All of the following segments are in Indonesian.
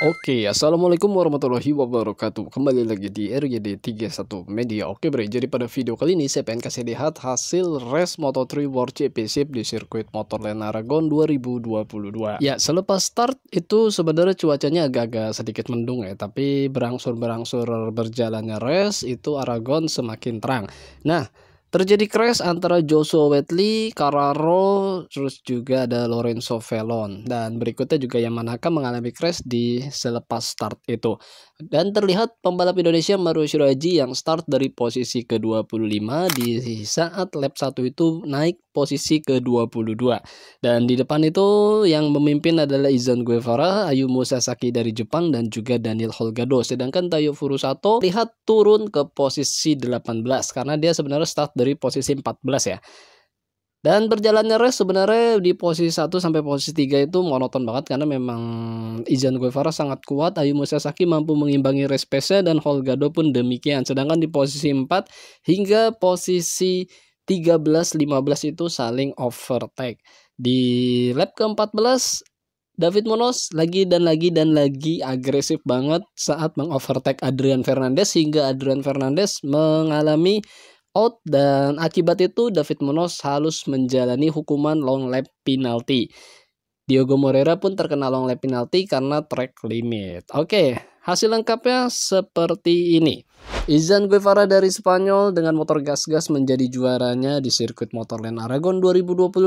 Oke, okay, Assalamualaikum warahmatullahi wabarakatuh Kembali lagi di RGD 31 Media Oke bre, jadi pada video kali ini saya pengen kasih lihat hasil Race Moto3 World Championship di sirkuit Motor Motorland Aragon 2022 Ya, selepas start itu sebenarnya cuacanya agak-agak sedikit mendung ya Tapi berangsur-berangsur berjalannya race itu Aragon semakin terang Nah, Terjadi crash antara Joshua Wetley, Carraro, terus juga ada Lorenzo Felon. Dan berikutnya juga Yamanaka mengalami crash di selepas start itu. Dan terlihat pembalap Indonesia Maru Shiroji yang start dari posisi ke-25 di saat lap 1 itu naik posisi ke-22. Dan di depan itu yang memimpin adalah Izan Guevara, Ayumu Sasaki dari Jepang, dan juga Daniel Holgado. Sedangkan Tayo Furusato lihat turun ke posisi 18 karena dia sebenarnya start dari posisi 14 ya. Dan berjalannya race sebenarnya di posisi 1 sampai posisi 3 itu monoton banget karena memang Izan Guevara sangat kuat, Ayu Musasaki mampu mengimbangi race pace dan Holgado pun demikian. Sedangkan di posisi 4 hingga posisi 13-15 itu saling overtake. Di lap ke-14 David Monos lagi dan lagi dan lagi agresif banget saat mengovertake Adrian Fernandez hingga Adrian Fernandez mengalami out dan akibat itu David Munoz harus menjalani hukuman long lap penalty. Diogo Moreira pun terkena long lap penalty karena track limit. Oke, okay, Hasil lengkapnya seperti ini. Izan Guevara dari Spanyol dengan motor gas-gas menjadi juaranya di sirkuit Motorland Aragon 2022.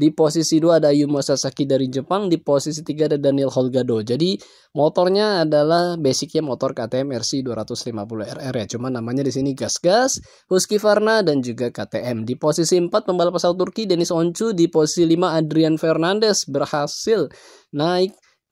Di posisi 2 ada Ayumu Sasaki dari Jepang, di posisi 3 ada Daniel Holgado. Jadi motornya adalah basicnya motor KTM RC 250RR ya. Cuma namanya di sini gas-gas, Husky dan juga KTM. Di posisi 4 pembalap asal Turki Denis Oncu, di posisi 5 Adrian Fernandez berhasil naik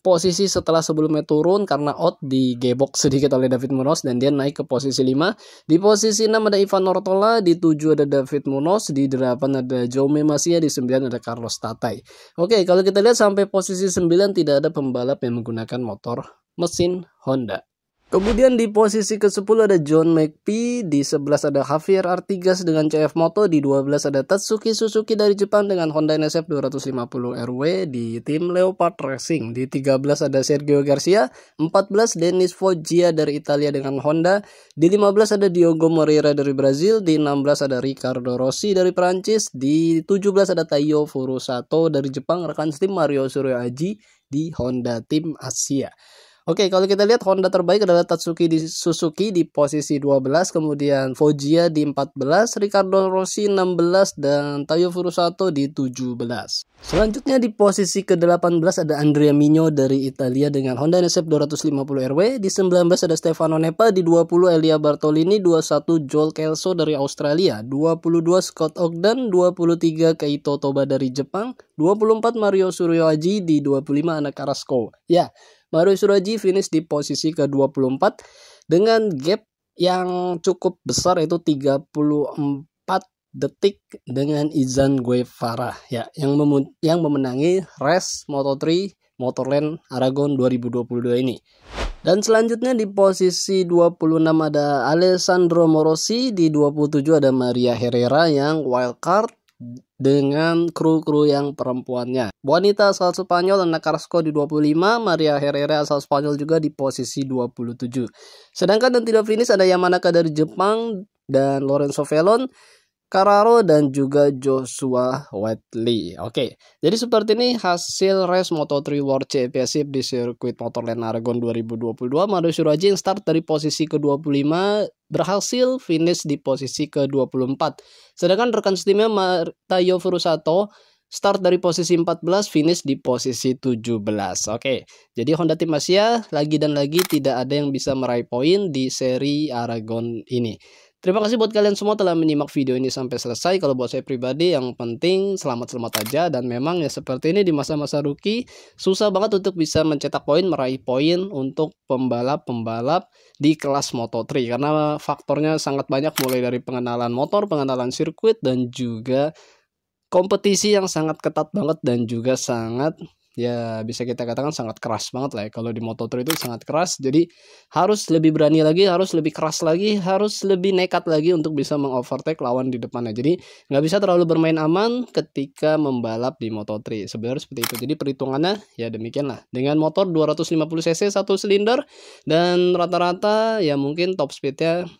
posisi setelah sebelumnya turun karena out digebok sedikit oleh David Munoz dan dia naik ke posisi 5. Di posisi 6 ada Ivan Ortola, di 7 ada David Munoz, di 8 ada Jaume Masia, di 9 ada Carlos Tatai. Oke, kalau kita lihat sampai posisi 9 tidak ada pembalap yang menggunakan motor mesin Honda. Kemudian di posisi ke-10 ada John McPhee, di 11 ada Javier Artigas dengan CF Moto, di 12 ada Tatsuki Suzuki dari Jepang dengan Honda NSF 250 RW di tim Leopard Racing, di 13 ada Sergio Garcia, 14 Dennis Foggia dari Italia dengan Honda, di 15 ada Diogo Moreira dari Brazil, di 16 ada Ricardo Rossi dari Prancis, di 17 ada Taiyo Furusato dari Jepang, rekan tim Mario Suryo Aji di Honda Tim Asia. Oke, okay, kalau kita lihat Honda terbaik adalah Tatsuki di Suzuki di posisi 12, kemudian Foggia di 14, Ricardo Rossi 16 dan Tayo Furusato di 17. Selanjutnya di posisi ke-18 ada Andrea Migno dari Italia dengan Honda NSF 250 RW, di 19 ada Stefano Nepa, di 20 Elia Bartolini, 21 Joel Kelso dari Australia, 22 Scott Ogden, 23 Keito Toba dari Jepang, 24 Mario Suryoaji, di 25 Anak Carrasco. Ya, yeah. Mario Suraji finish di posisi ke-24 dengan gap yang cukup besar yaitu 34 detik dengan Izan Guevara ya yang yang memenangi race Moto3 Motorland Aragon 2022 ini. Dan selanjutnya di posisi 26 ada Alessandro Morosi, di 27 ada Maria Herrera yang wildcard, dengan kru-kru yang perempuannya. Wanita asal Spanyol Ana Carrasco di 25, Maria Herrera asal Spanyol juga di posisi 27. Sedangkan dan tidak finish ada Yamanaka dari Jepang dan Lorenzo Felon, Carraro dan juga Joshua Whiteley. Oke, jadi seperti ini hasil race Moto3 World Championship di sirkuit Motorland Aragon 2022. Mario yang start dari posisi ke-25 berhasil finish di posisi ke-24. Sedangkan rekan setimnya Matayo Furusato start dari posisi 14, finish di posisi 17. Oke, jadi Honda Tim Asia lagi dan lagi tidak ada yang bisa meraih poin di seri Aragon ini. Terima kasih buat kalian semua telah menyimak video ini sampai selesai. Kalau buat saya pribadi yang penting selamat-selamat aja dan memang ya seperti ini di masa-masa rookie susah banget untuk bisa mencetak poin, meraih poin untuk pembalap-pembalap di kelas Moto3 karena faktornya sangat banyak mulai dari pengenalan motor, pengenalan sirkuit dan juga kompetisi yang sangat ketat banget dan juga sangat ya bisa kita katakan sangat keras banget lah ya. Kalau di Moto3 itu sangat keras, jadi harus lebih berani lagi, harus lebih keras lagi, harus lebih nekat lagi untuk bisa mengovertake lawan di depannya. Jadi nggak bisa terlalu bermain aman ketika membalap di Moto3. Sebenarnya seperti itu. Jadi perhitungannya ya demikianlah. Dengan motor 250 cc satu silinder dan rata-rata ya mungkin top speednya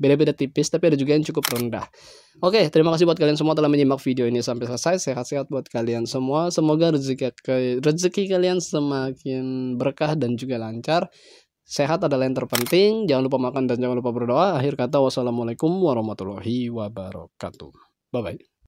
beda-beda tipis tapi ada juga yang cukup rendah. Oke, terima kasih buat kalian semua telah menyimak video ini sampai selesai. Sehat-sehat buat kalian semua. Semoga rezeki rezeki kalian semakin berkah dan juga lancar. Sehat adalah yang terpenting. Jangan lupa makan dan jangan lupa berdoa. Akhir kata wassalamualaikum warahmatullahi wabarakatuh. Bye bye.